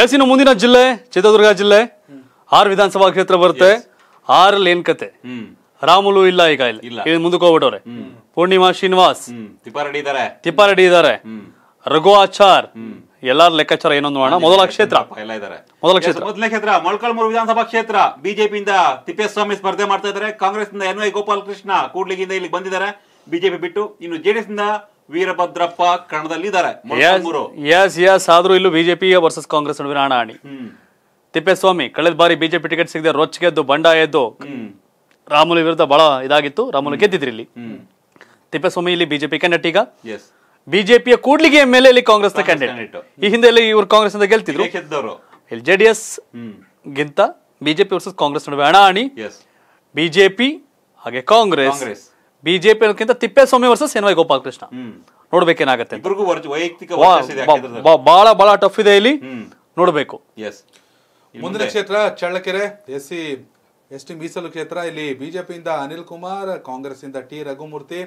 ಎಲ್ಸಿನ ಮುಂದಿನ ಜಿಲ್ಲೆ ಚಿತ್ರದುರ್ಗ ಜಿಲ್ಲೆ ಆರು ವಿಧಾನಸಭಾ ಕ್ಷೇತ್ರ ಬರುತ್ತೆ ಆರ್ ಏನ್ ಕತೆ ರಾಮುಲು ಇಲ್ಲ ಈಗ ಇಲ್ಲಿ ಮುಂದಕ್ಕೆ ಹೋಗ್ಬಿಟ್ಟವ್ರೆ ಪೂರ್ಣಿಮಾ ಶ್ರೀನಿವಾಸ್ ತಿಪ್ಪಾರೆಡ್ಡಿ ಇದಾರೆ ತಿಪ್ಪಾರೆಡ್ಡಿ ಇದಾರೆ ರಘು ಆಚಾರ್ ಎಲ್ಲಾರ ಲೆಕ್ಕಾಚಾರ ಏನೊಂದು ಮೊದಲ ಕ್ಷೇತ್ರ ಮೊದಲ ಕ್ಷೇತ್ರ ಮೊದಲ ಕ್ಷೇತ್ರ ಮೊಳಕಾಲ್ಮೂರು ವಿಧಾನಸಭಾ ಕ್ಷೇತ್ರ ಬಿಜೆಪಿಯಿಂದ ತಿಪ್ಪೇಸ್ವಾಮಿ ಸ್ಪರ್ಧೆ ಮಾಡ್ತಾ ಇದ್ದಾರೆ ಕಾಂಗ್ರೆಸ್ ಇಂದ ಎನ್ ವೈ ಗೋಪಾಲಕೃಷ್ಣ ಕೃಷ್ಣ ಕೂಡ್ಲಿಗಿಂದ ಇಲ್ಲಿ ಬಂದಿದ್ದಾರೆ ಬಿಜೆಪಿ ಬಿಟ್ಟು ಇನ್ನು ಜೆಡಿಎಸ್ ಇಂದ ವೀರಭದ್ರಪ್ಪ ಕಣದಲ್ಲಿದ್ದಾರೆ ಎಸ್ ಆದ್ರೂ ಇಲ್ಲೂ ಬಿಜೆಪಿ ವರ್ಸಸ್ ಕಾಂಗ್ರೆಸ್ ನಡುವಿನ ಹಣಾಹಣಿ ತಿಪ್ಪೇಸ್ವಾಮಿ ಕಳೆದ ಬಾರಿ ಬಿಜೆಪಿ ಟಿಕೆಟ್ ಸಿಗದೆ ರೊಚ್ಚಿಗೆದ್ದು ಎದ್ದು ರಾಮುಲು ವಿರುದ್ಧ ಬಹಳ ಇದಾಗಿತ್ತು ರಾಮುಲು ಗೆದ್ದಿದ್ರಿ ಇಲ್ಲಿ ತಿಪ್ಪೇಸ್ವಾಮಿ ಇಲ್ಲಿ ಬಿಜೆಪಿ ಕ್ಯಾಂಡಿಡೇಟ್ ಈಗ ಬಿಜೆಪಿಯ ಕೂಡ್ಲಿಗೆ ಎಂ ಎಲ್ ಇಲ್ಲಿ ಕಾಂಗ್ರೆಸ್ ಕ್ಯಾಂಡಿಡೇಟ್ ಈ ಹಿಂದೆ ಇವರು ಕಾಂಗ್ರೆಸ್ ಅಂತ ಗೆಲ್ತಿದ್ರು ಎಲ್ ಜೆ ಡಿ ಎಸ್ ಗಿಂತ ಬಿಜೆಪಿ ವರ್ಸಸ್ ಕಾಂಗ್ರೆಸ್ ನಡುವೆ ಹಣಾಹಣಿ ಬಿಜೆಪಿ ಹಾಗೆ Congress BJP ಅನ್ನೋಕ್ಕಿಂತ Thippeswamy versus N Y Gopalakrishna ನೋಡ್ಬೇಕೇನಾಗತ್ತೆ ಬಹಳ ಬಹಳ ಟಫ್ ಇದೆ ಇಲ್ಲಿ ಎಸ್ ಮುಂದಿನ ಕ್ಷೇತ್ರ Challakere S C S T ಮೀಸಲು ಕ್ಷೇತ್ರ ಇಲ್ಲಿ ಬಿಜೆಪಿಯಿಂದ ಅನಿಲ್ ಕುಮಾರ್ ಕಾಂಗ್ರೆಸ್ ಇಂದ ಟಿ ರಘುಮೂರ್ತಿ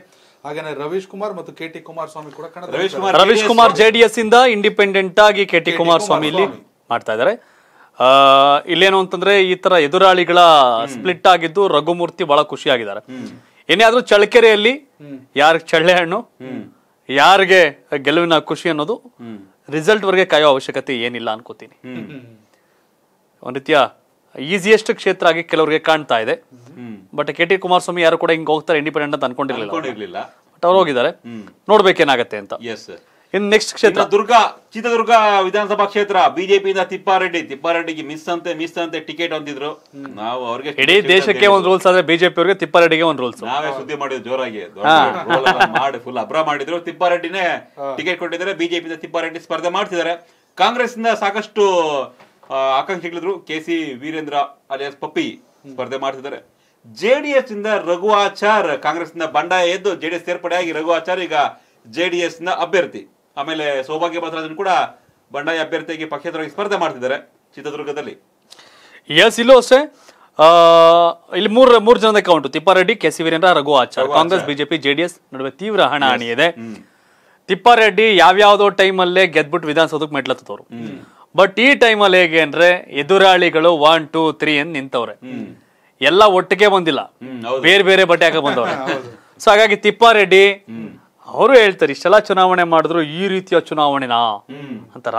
ಹಾಗೇನೆ ರವೀಶ್ ಕುಮಾರ್ ಮತ್ತು ಕೆ ಟಿ ಕುಮಾರ್ ಸ್ವಾಮಿ ಕೂಡ ಕಾಣುತ್ತೆ ರವೀಶ್ ಕುಮಾರ್ ಜೆಡಿಎಸ್ ಇಂದ ಇಂಡಿಪೆಂಡೆಂಟ್ ಆಗಿ ಕೆ ಟಿ ಸ್ವಾಮಿ ಇಲ್ಲಿ ಮಾಡ್ತಾ ಇದ್ದಾರೆ ಇಲ್ಲೇನು ಅಂತಂದ್ರೆ ಈ ತರ ಎದುರಾಳಿಗಳ ಸ್ಪ್ಲಿಟ್ ಆಗಿದ್ದು ರಘುಮೂರ್ತಿ ಬಹಳ ಖುಷಿಯಾಗಿದ್ದಾರೆ ಏನೇ ಆದ್ರೂ ಚಳ್ಳಕೆರೆಯಲ್ಲಿ ಯಾರ ಚಳ್ಳೆ ಹಣ್ಣು ಯಾರಿಗೆ ಗೆಲುವಿನ ಖುಷಿ ಅನ್ನೋದು ರಿಸಲ್ಟ್ ವರೆಗೆ ಕಾಯೋ ಅವಶ್ಯಕತೆ ಏನಿಲ್ಲ ಅನ್ಕೋತೀನಿ ಒಂದ್ ರೀತಿಯ ಈಸಿಯೆಸ್ಟ್ ಕ್ಷೇತ್ರ ಆಗಿ ಕೆಲವರಿಗೆ ಕಾಣ್ತಾ ಇದೆ ಬಟ್ ಕೆ ಟಿ ಕುಮಾರಸ್ವಾಮಿ ಯಾರು ಕೂಡ ಹಿಂಗ್ ಹೋಗ್ತಾರೆ ಇಂಡಿಪೆಂಡೆಂಟ್ ಅಂತ ಅನ್ಕೊಂಡಿರ್ಲಿಲ್ಲ ಬಟ್ ಅವ್ರು ಹೋಗಿದ್ದಾರೆ ನೋಡ್ಬೇಕೇನಾಗತ್ತೆ ಅಂತ ಇನ್ ನೆಕ್ಸ್ಟ್ ಕ್ಷೇತ್ರ ದುರ್ಗ ಚಿತ್ರದುರ್ಗ ವಿಧಾನಸಭಾ ಕ್ಷೇತ್ರ ಬಿಜೆಪಿಯಿಂದ ತಿಪ್ಪಾರೆಡ್ಡಿ ತಿಪ್ಪಾರೆಡ್ಡಿಗೆ ಮಿಸ್ ಅಂತೆ ಮಿಸ್ ಅಂತೆ ಟಿಕೆಟ್ ಹೊಂದಿದ್ರು ನಾವು ಅವ್ರಿಗೆ ಇಡೀ ದೇಶಕ್ಕೆ ಒಂದು ರೂಲ್ಸ್ ಆದ್ರೆ ಬಿಜೆಪಿ ಅವರಿಗೆ ತಿಪ್ಪಾರೆಡ್ಡಿಗೆ ಒಂದು ರೂಲ್ಸ್ ನಾವೇ ಸುದ್ದಿ ಮಾಡಿದ್ರು ಜೋರಾಗಿ ಮಾಡಿ ಫುಲ್ ಮಾಡಿದ್ರು ತಿಪ್ಪಾರೆಡ್ಡಿನೇ ಟಿಕೆಟ್ ಕೊಟ್ಟಿದ್ದಾರೆ ಬಿಜೆಪಿಯಿಂದ ತಿಪ್ಪಾರೆಡ್ಡಿ ಸ್ಪರ್ಧೆ ಮಾಡ್ತಿದ್ದಾರೆ ಕಾಂಗ್ರೆಸ್ ಇಂದ ಸಾಕಷ್ಟು ಆಕಾಂಕ್ಷಿಗಳಿದ್ರು K C Veerendra alias Pappi ಸ್ಪರ್ಧೆ ಮಾಡ್ತಿದ್ದಾರೆ ಜೆಡಿಎಸ್ ಇಂದ ರಘುವಾಚಾರ್ ಕಾಂಗ್ರೆಸ್ ಇಂದ ಬಂಡಾಯ ಎದ್ದು ಜೆಡಿಎಸ್ ಸೇರ್ಪಡೆಯಾಗಿ ರಘುವಾಚಾರ್ ಈಗ ಜೆಡಿಎಸ್ ನ ಅಭ್ಯರ್ಥಿ ಆಮೇಲೆ ಸೌಭಾಗ್ಯ ಭದ್ರಾಜನ್ ಕೂಡ ಬಂಡಾಯ ಅಭ್ಯರ್ಥಿಯಾಗಿ ಪಕ್ಷೇತರವಾಗಿ ಸ್ಪರ್ಧೆ ಮಾಡ್ತಿದ್ದಾರೆ ಚಿತ್ರದುರ್ಗದಲ್ಲಿ ಎಸ್ ಇಲ್ಲೂ ಅಷ್ಟೇ ಇಲ್ಲಿ ಮೂರ್ ಮೂರು ಜನದ count Tippareddy K C Veerendra Raghu Achar Congress BJP JDS ನಡುವೆ ತೀವ್ರ ಹಣಾಹಣಿ ಇದೆ ತಿಪ್ಪಾರೆಡ್ಡಿ ಯಾವ್ಯಾವ್ದೋ ಟೈಮಲ್ಲೇ ಗೆದ್ಬಿಟ್ಟು ವಿಧಾನಸೌಧಕ್ಕೆ ಮೆಟ್ಲತ್ತವ್ರು ಬಟ್ ಈ ಟೈಮಲ್ಲಿ ಹೇಗೆ ಅಂದ್ರೆ ಎದುರಾಳಿಗಳು ಒನ್ ಟೂ ತ್ರೀ ಅಂತ ನಿಂತವ್ರೆ ಎಲ್ಲ ಒಟ್ಟಿಗೆ ಬಂದಿಲ್ಲ ಬೇರೆ ಬೇರೆ ಬಟ್ಟೆ ಹಾಕ ಬಂದವ್ರೆ ಸೊ ಹಾಗಾಗಿ ತಿಪ್ಪಾರೆಡ್ಡಿ ಅವರು ಹೇಳ್ತಾರೆ ಇಷ್ಟೆಲ್ಲ ಚುನಾವಣೆ ಮಾಡಿದ್ರು ಈ ರೀತಿಯ ಚುನಾವಣೆನಾ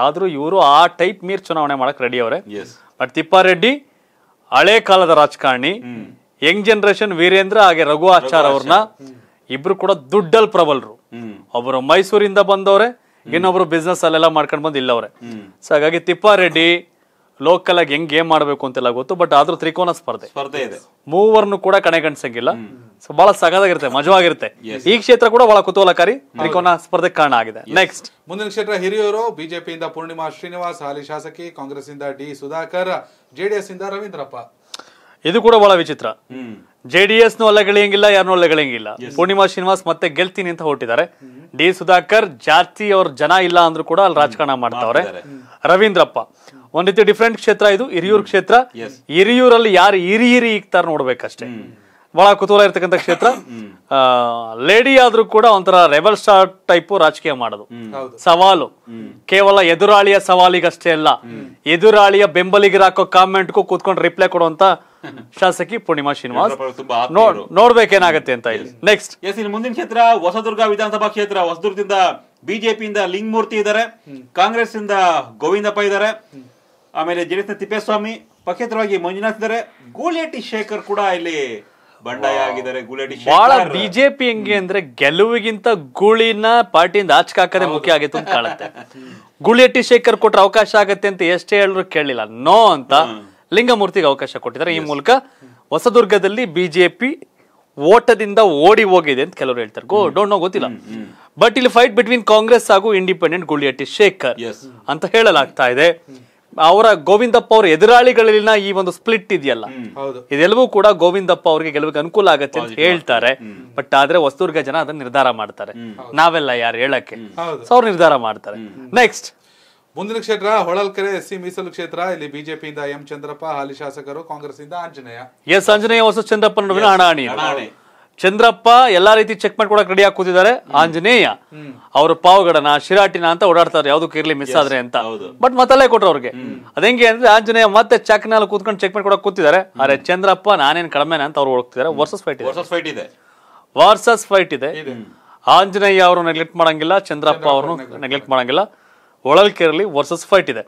ಆದ್ರೂ ಇವರು ಆ ಟೈಪ್ ಮೀರ್ ಚುನಾವಣೆ ಮಾಡಕ್ ರೆಡಿ ಅವರೇ ಬಟ್ ತಿಪ್ಪಾರೆಡ್ಡಿ ಹಳೆ ಕಾಲದ ರಾಜಕಾರಣಿ ಯಂಗ್ ಜನರೇಷನ್ ವೀರೇಂದ್ರ ಹಾಗೆ ರಘು ಆಚಾರ್ ಅವ್ರನ್ನ ಇಬ್ರು ಕೂಡ ದುಡ್ಡಲ್ ಪ್ರಬಲರು ಒಬ್ಬರು ಮೈಸೂರಿಂದ ಬಂದವ್ರೆ ಇನ್ನೊಬ್ರು ಬಿಸ್ನೆಸ್ ಅಲ್ಲೆಲ್ಲ ಮಾಡ್ಕೊಂಡು ಬಂದು ಇಲ್ಲವ್ರೆ ಸೊ ಹಾಗಾಗಿ ತಿಪ್ಪಾರೆಡ್ಡಿ ಲೋಕಲ್ ಆಗಿ ಹೆಂಗ್ ಗೇಮ್ ಮಾಡಬೇಕು ಅಂತೆಲ್ಲ ಗೊತ್ತು ಬಟ್ ಆದ್ರೂ ತ್ರಿಕೋನ ಸ್ಪರ್ಧೆ ಸ್ಪರ್ಧೆ ಇದೆ ಮೂವರ್ನು ಕೂಡ ಕಣೆಗಣಿಸಂಗಿಲ್ಲ ಸೊ ಬಹಳ ಸಗದಾಗಿರುತ್ತೆ ಮಜವಾಗಿರುತ್ತೆ ಈ ಕ್ಷೇತ್ರ ಕೂಡ ಬಹಳ ಕುತೂಹಲಕಾರಿ ತ್ರಿಕೋನ ಸ್ಪರ್ಧೆ ಕಾರಣ ಆಗಿದೆ ನೆಕ್ಸ್ಟ್ ಮುಂದಿನ ಕ್ಷೇತ್ರ ಹಿರಿಯೂರು ಬಿಜೆಪಿಯಿಂದ ಪೂರ್ಣಿಮಾ ಶ್ರೀನಿವಾಸ್ ಹಾಲಿ ಶಾಸಕಿ ಕಾಂಗ್ರೆಸ್ ಇಂದ ಡಿ ಸುಧಾಕರ್ ಜೆಡಿಎಸ್ ಇಂದ ರವೀಂದ್ರಪ್ಪ ಇದು ಕೂಡ ಬಹಳ ವಿಚಿತ್ರ ಜೆ ಡಿ ಎಸ್ ಒಲೆಗಳೆಯಂಗಿಲ್ಲ ಯಾರನ್ನೂ ಒಲೆಗಳೆಯಂಗಿಲ್ಲ ಪೂರ್ಣಿಮಾ ಶ್ರೀನಿವಾಸ್ ಮತ್ತೆ ಗೆಲ್ತೀನಿ ಅಂತ ಹೊಟ್ಟಿದ್ದಾರೆ ಡಿ ಸುಧಾಕರ್ ಜಾತಿ ಅವ್ರ ಜನ ಇಲ್ಲ ಅಂದ್ರೂ ಕೂಡ ಅಲ್ಲಿ ರಾಜಕಾರಣ ಮಾಡ್ತಾವ್ರೆ ರವೀಂದ್ರಪ್ಪ ಒಂದ್ ರೀತಿ ಡಿಫ್ರೆಂಟ್ ಕ್ಷೇತ್ರ ಇದು ಹಿರಿಯೂರ್ ಕ್ಷೇತ್ರ ಹಿರಿಯೂರಲ್ಲಿ ಯಾರು ಹಿರಿ ಹಿರಿ ಇಕ್ತಾರ ನೋಡ್ಬೇಕಷ್ಟೇ ಬಹಳ ಕುತೂಹಲ ಇರ್ತಕ್ಕಂಥ ಕ್ಷೇತ್ರ ಲೇಡಿ ಆದ್ರೂ ಕೂಡ ಒಂಥರ ರೆಬಲ್ ಸ್ಟಾರ್ ಟೈಪ್ ರಾಜಕೀಯ ಮಾಡೋದು ಸವಾಲು ಕೇವಲ ಎದುರಾಳಿಯ ಸವಾಲಿಗಷ್ಟೇ ಅಲ್ಲ ಎದುರಾಳಿಯ ಬೆಂಬಲಿಗರಾಕೋ ಕಾಮೆಂಟ್ಗೂ ಕೂತ್ಕೊಂಡು ರಿಪ್ಲೈ ಕೊಡುವಂತ ಶಾಸಕಿ ಪೂರ್ಣಿಮಾ ಶ್ರೀನಿವಾಸ್ ನೋಡ್ಬೇಕೇನಾಗತ್ತೆ ಅಂತ ಇಲ್ಲಿ ನೆಕ್ಸ್ಟ್ ಎಸ್ ಇಲ್ಲಿ ಮುಂದಿನ ಕ್ಷೇತ್ರ ಹೊಸದುರ್ಗ ವಿಧಾನಸಭಾ ಕ್ಷೇತ್ರ ಹೊಸದುರ್ಗದಿಂದ ಬಿಜೆಪಿಯಿಂದ ಮೂರ್ತಿ ಇದ್ದಾರೆ ಕಾಂಗ್ರೆಸ್ ಇಂದ ಗೋವಿಂದಪ್ಪ ಇದ್ದಾರೆ ಆಮೇಲೆ ಜೆಡಿಎಸ್ ತಿಪ್ಪೇಸ್ವಾಮಿ ಪಕ್ಷೇತರವಾಗಿ ಮಂಜುನಾಥ್ ಇದ್ದಾರೆ ಗೋಲೇಟಿ ಶೇಖರ್ ಕೂಡ ಇಲ್ಲಿ ಬಂಡಾಯ ಬಹಳ ಬಿಜೆಪಿ ಹೆಂಗೆ ಅಂದ್ರೆ ಗೆಲುವಿಗಿಂತ ಗುಳಿನ ಪಾರ್ಟಿಯಿಂದ ಆಚೆ ಮುಖ್ಯ ಆಗಿತ್ತು ಅಂತ ಕಾಣುತ್ತೆ ಗುಳಿಯಟ್ಟಿ ಶೇಖರ್ ಕೊಟ್ರೆ ಅವಕಾಶ ಆಗತ್ತೆ ಅಂತ ಎಷ್ಟೇ ಹೇಳ್ರು ಕೇಳಲಿಲ್ಲ ನೋ ಅಂತ ಲಿಂಗಮೂರ್ತಿಗೆ ಅವಕಾಶ ಕೊಟ್ಟಿದ್ದಾರೆ ಈ ಮೂಲಕ ಹೊಸದುರ್ಗದಲ್ಲಿ ಬಿಜೆಪಿ ಓಟದಿಂದ ಓಡಿ ಹೋಗಿದೆ ಅಂತ ಕೆಲವರು ಹೇಳ್ತಾರೆ ಗೋ ಡೋಂಟ್ ನೋ ಗೊತ್ತಿಲ್ಲ ಬಟ್ ಇಲ್ಲಿ ಫೈಟ್ ಬಿಟ್ವೀನ್ ಕಾಂಗ್ರೆಸ್ ಹಾಗೂ ಇಂಡಿಪೆಂಡೆಂಟ್ ಗುಳಿಯಟ್ಟಿ ಶೇಖರ್ ಅಂತ ಹೇಳಲಾಗ್ತಾ ಇದೆ ಅವರ ಗೋವಿಂದಪ್ಪ ಅವರ ಎದುರಾಳಿಗಳಲ್ಲಿನ ಈ ಒಂದು ಸ್ಪ್ಲಿಟ್ ಇದೆಯಲ್ಲ ಇದೆಲ್ಲವೂ ಕೂಡ ಗೋವಿಂದಪ್ಪ ಅವರಿಗೆ ಗೆಲುವಿಗೆ ಅನುಕೂಲ ಆಗತ್ತೆ ಅಂತ ಹೇಳ್ತಾರೆ ಬಟ್ ಆದ್ರೆ ಹೊಸದುರ್ಗ ಜನ ಅದನ್ನ ನಿರ್ಧಾರ ಮಾಡ್ತಾರೆ ನಾವೆಲ್ಲ ಯಾರು ಹೇಳಕ್ಕೆ ಹೌದು ಅವ್ರು ನಿರ್ಧಾರ ಮಾಡ್ತಾರೆ ನೆಕ್ಸ್ಟ್ ಮುಂದಿನ ಕ್ಷೇತ್ರ ಹೊಳಲ್ಕೆರೆ ಎಸ್ ಸಿ ಮೀಸಲು ಕ್ಷೇತ್ರ ಇಲ್ಲಿ ಬಿಜೆಪಿಯಿಂದ ಎಂ ಚಂದ್ರಪ್ಪ ಹಾಲಿ ಶಾಸಕರು ಕಾಂಗ್ರೆಸ್ ಇಂದ ಆಂಜನೇಯ ಎಸ್ ಆಂಜನೇಯ ಹೊಸ ಚಂದ್ರಪ್ಪ ನಡುವಿನ ಹಣಾಹಣಿ ಚಂದ್ರಪ್ಪ ಎಲ್ಲಾ ರೀತಿ ಚೆಕ್ ಮಾಡ್ಕೊಡಕ್ ರೆಡಿ ಕೂತಿದ್ದಾರೆ ಆಂಜನೇಯ ಅವರು ಪಾವಗಡನ ಶಿರಾಟಿನ ಅಂತ ಓಡಾಡ್ತಾರೆ ಯಾವ್ದಕ್ಕೆ ಇರ್ಲಿ ಮಿಸ್ ಆದ್ರೆ ಅಂತ ಬಟ್ ಮತ್ತಲ್ಲೇ ಕೊಟ್ರು ಅವ್ರಿಗೆ ಅದಂಗೆ ಅಂದ್ರೆ ಆಂಜನೇಯ ಮತ್ತೆ ಚಾಕಿನಲ್ಲಿ ಕೂತ್ಕೊಂಡು ಚೆಕ್ ಮಾಡ್ಕೊಡಕ್ ಕೂತಿದ್ದಾರೆ ಅರೆ ಚಂದ್ರಪ್ಪ ನಾನೇನ್ ಕಡಿಮೆನಾ ಅಂತ ಅವ್ರು ಹೋಗ್ತಿದ್ದಾರೆ ವರ್ಸಸ್ ಫೈಟ್ ಇದೆ ವರ್ಸಸ್ ಫೈಟ್ ಇದೆ ಆಂಜನೇಯ ಅವರು ನೆಗ್ಲೆಕ್ಟ್ ಮಾಡಂಗಿಲ್ಲ ಚಂದ್ರಪ್ಪ ಅವ್ರನ್ನು ನೆಗ್ಲೆಕ್ಟ್ ಮಾಡಂಗಿಲ್ಲ ಕೇರ್ಲಿ ವರ್ಸಸ್ ಫೈಟ್ ಇದೆ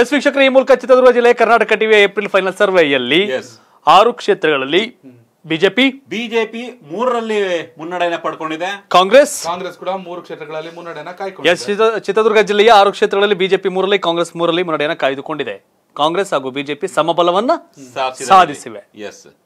ಎಸ್ ವೀಕ್ಷಕರ ಈ ಮೂಲಕ ಚಿತ್ರದುರ್ಗ ಜಿಲ್ಲೆ ಕರ್ನಾಟಕ ಟಿವಿ ಏಪ್ರಿಲ್ ಫೈನಲ್ ಸರ್ವೆಯಲ್ಲಿ ಆರು ಕ್ಷೇತ್ರಗಳಲ್ಲಿ ಬಿಜೆಪಿ ಬಿಜೆಪಿ ಮೂರರಲ್ಲಿ ಮುನ್ನಡೆಯನ್ನ ಪಡ್ಕೊಂಡಿದೆ ಕಾಂಗ್ರೆಸ್ ಕಾಂಗ್ರೆಸ್ ಕೂಡ ಮೂರು ಕ್ಷೇತ್ರಗಳಲ್ಲಿ ಮುನ್ನಡೆಯನ್ನ ಕಾಯ್ಕೊಂಡಿದೆ ಎಸ್ ಚಿತ್ರದುರ್ಗ ಜಿಲ್ಲೆಯ ಆರು ಕ್ಷೇತ್ರಗಳಲ್ಲಿ ಬಿಜೆಪಿ ಮೂರರಲ್ಲಿ ಕಾಂಗ್ರೆಸ್ ಮೂರರಲ್ಲಿ ಮುನ್ನಡೆಯನ್ನ ಕಾಯ್ದುಕೊಂಡಿದೆ ಕಾಂಗ್ರೆಸ್ ಹಾಗೂ ಬಿಜೆಪಿ ಸಮಬಲವನ್ನ ಸಾಧಿಸಿವೆ ಎಸ್